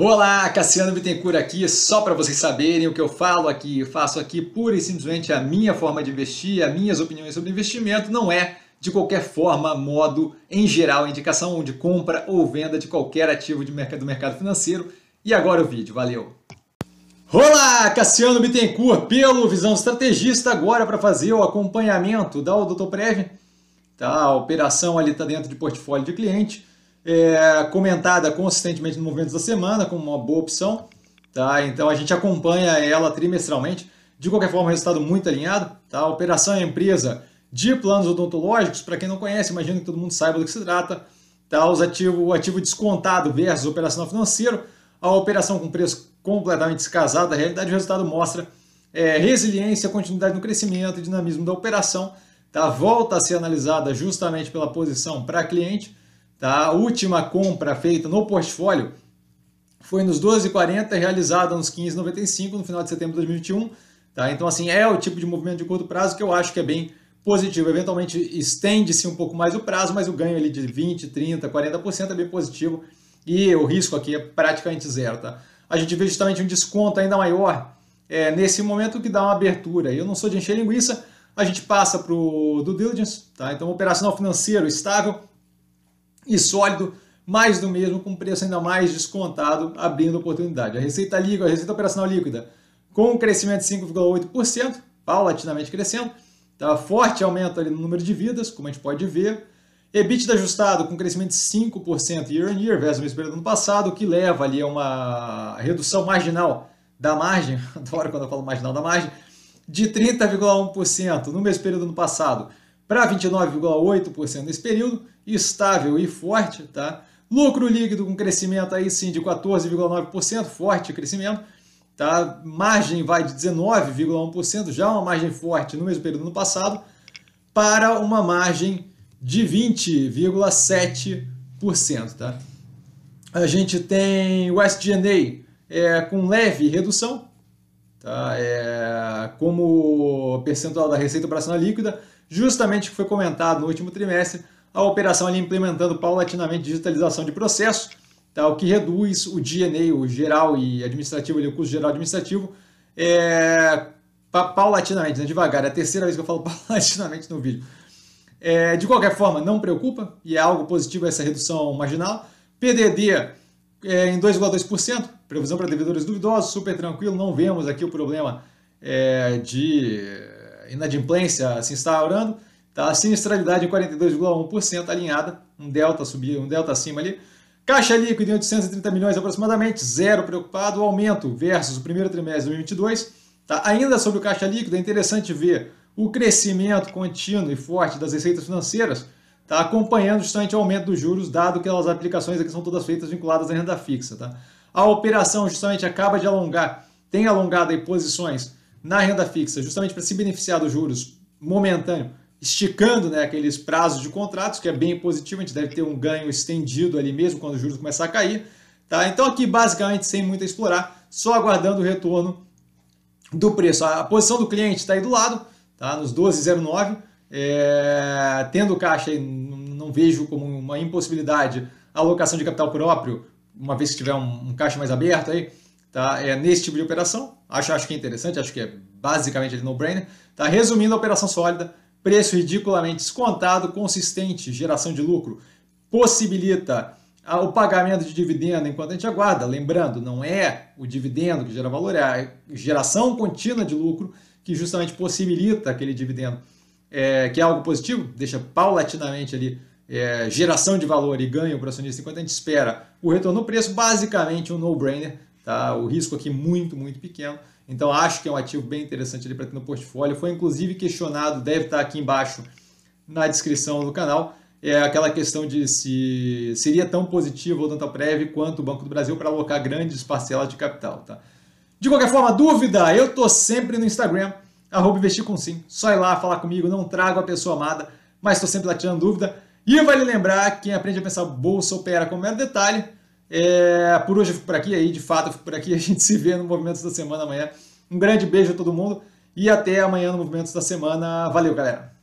Olá, Cassiano Bittencourt aqui, só para vocês saberem o que eu falo aqui, eu faço aqui pura e simplesmente a minha forma de investir, as minhas opiniões sobre investimento, não é de qualquer forma, modo, em geral, indicação de compra ou venda de qualquer ativo de mercado, do mercado financeiro. E agora o vídeo, valeu! Olá, Cassiano Bittencourt, pelo Visão Estrategista, agora para fazer o acompanhamento da Odontoprev, tá? A operação ali está dentro de portfólio de cliente, é, comentada consistentemente no Movimentos da Semana como uma boa opção. Tá? Então a gente acompanha ela trimestralmente. De qualquer forma, resultado muito alinhado. Tá? Operação é empresa de planos odontológicos, para quem não conhece, imagino que todo mundo saiba do que se trata. Tá? Os ativo, o ativo descontado versus operacional financeiro, a operação com preço completamente descasado da realidade, o resultado mostra é, resiliência, continuidade no crescimento, dinamismo da operação. Tá? Volta a ser analisada justamente pela posição para cliente Tá? A última compra feita no portfólio foi nos 12,40, realizada nos 15,95 no final de setembro de 2021. Tá? Então, assim, é o tipo de movimento de curto prazo que eu acho que é bem positivo. Eventualmente estende-se um pouco mais o prazo, mas o ganho ali de 20, 30, 40% é bem positivo e o risco aqui é praticamente zero. Tá? A gente vê justamente um desconto ainda maior é, nesse momento que dá uma abertura. Eu não sou de encher linguiça, a gente passa para o due diligence, tá? então operacional financeiro estável, e sólido, mais do mesmo, com preço ainda mais descontado, abrindo oportunidade. A receita líquida, a receita operacional líquida, com um crescimento de 5,8%, paulatinamente crescendo, tá? forte aumento ali no número de vidas, como a gente pode ver. EBITDA ajustado com crescimento de 5% year on year versus o mesmo período do ano passado, o que leva ali a uma redução marginal da margem, adoro quando eu falo marginal da margem, de 30,1% no mesmo período do ano passado para 29,8% nesse período, estável e forte, tá? Lucro líquido com crescimento aí sim de 14,9%, forte crescimento, tá? Margem vai de 19,1%, já uma margem forte no mesmo período do ano passado, para uma margem de 20,7%, tá? A gente tem o SG&A é, com leve redução, tá? É, como percentual da receita operacional líquida, justamente o que foi comentado no último trimestre, a operação ali implementando paulatinamente digitalização de processo, tá? o que reduz o DNA, o geral e administrativo, ali, o custo geral administrativo, é, pa paulatinamente, né? devagar. É a terceira vez que eu falo paulatinamente no vídeo. É, de qualquer forma, não preocupa e é algo positivo essa redução marginal. PDD é, em 2,2%, previsão para devedores duvidosos, super tranquilo, não vemos aqui o problema é, de inadimplência se instaurando. Tá? Sinistralidade é em 42,1% alinhada, um delta subir, um delta acima ali. Caixa líquida em 830 milhões aproximadamente, zero preocupado, aumento versus o primeiro trimestre de 2022. Tá? Ainda sobre o caixa líquido, é interessante ver o crescimento contínuo e forte das receitas financeiras, tá? acompanhando o aumento dos juros, dado que as aplicações aqui são todas feitas vinculadas à renda fixa. Tá? A operação justamente acaba de alongar, tem alongado aí posições na renda fixa, justamente para se beneficiar dos juros momentâneo esticando né, aqueles prazos de contratos, que é bem positivo, a gente deve ter um ganho estendido ali mesmo quando os juros começar a cair. Tá? Então aqui basicamente sem muito explorar, só aguardando o retorno do preço. A posição do cliente está aí do lado, tá? nos 12,09, é... tendo caixa, não vejo como uma impossibilidade a alocação de capital próprio, uma vez que tiver um, um caixa mais aberto aí, tá? é, nesse tipo de operação. Acho, acho que é interessante, acho que é basicamente no-brainer. Tá? Resumindo, a operação sólida, preço ridiculamente descontado, consistente geração de lucro, possibilita ah, o pagamento de dividendo enquanto a gente aguarda. Lembrando, não é o dividendo que gera valor, é a geração contínua de lucro que justamente possibilita aquele dividendo, é, que é algo positivo, deixa paulatinamente ali é, geração de valor e ganho para o acionista enquanto a gente espera o retorno no preço, basicamente um no-brainer Tá? O risco aqui muito, muito pequeno. Então acho que é um ativo bem interessante ali para ter no portfólio. Foi inclusive questionado, deve estar tá aqui embaixo na descrição do canal, é aquela questão de se seria tão positivo ou o Dantaprev quanto o Banco do Brasil para alocar grandes parcelas de capital. Tá? De qualquer forma, dúvida, eu tô sempre no Instagram, arroba investir com sim. Só ir lá falar comigo, não trago a pessoa amada, mas estou sempre lá tirando dúvida. E vale lembrar, quem aprende a pensar bolsa opera o mero detalhe, é, por hoje eu fico por aqui, aí de fato eu fico por aqui. A gente se vê no Movimentos da Semana amanhã. Um grande beijo a todo mundo e até amanhã no Movimentos da Semana. Valeu, galera!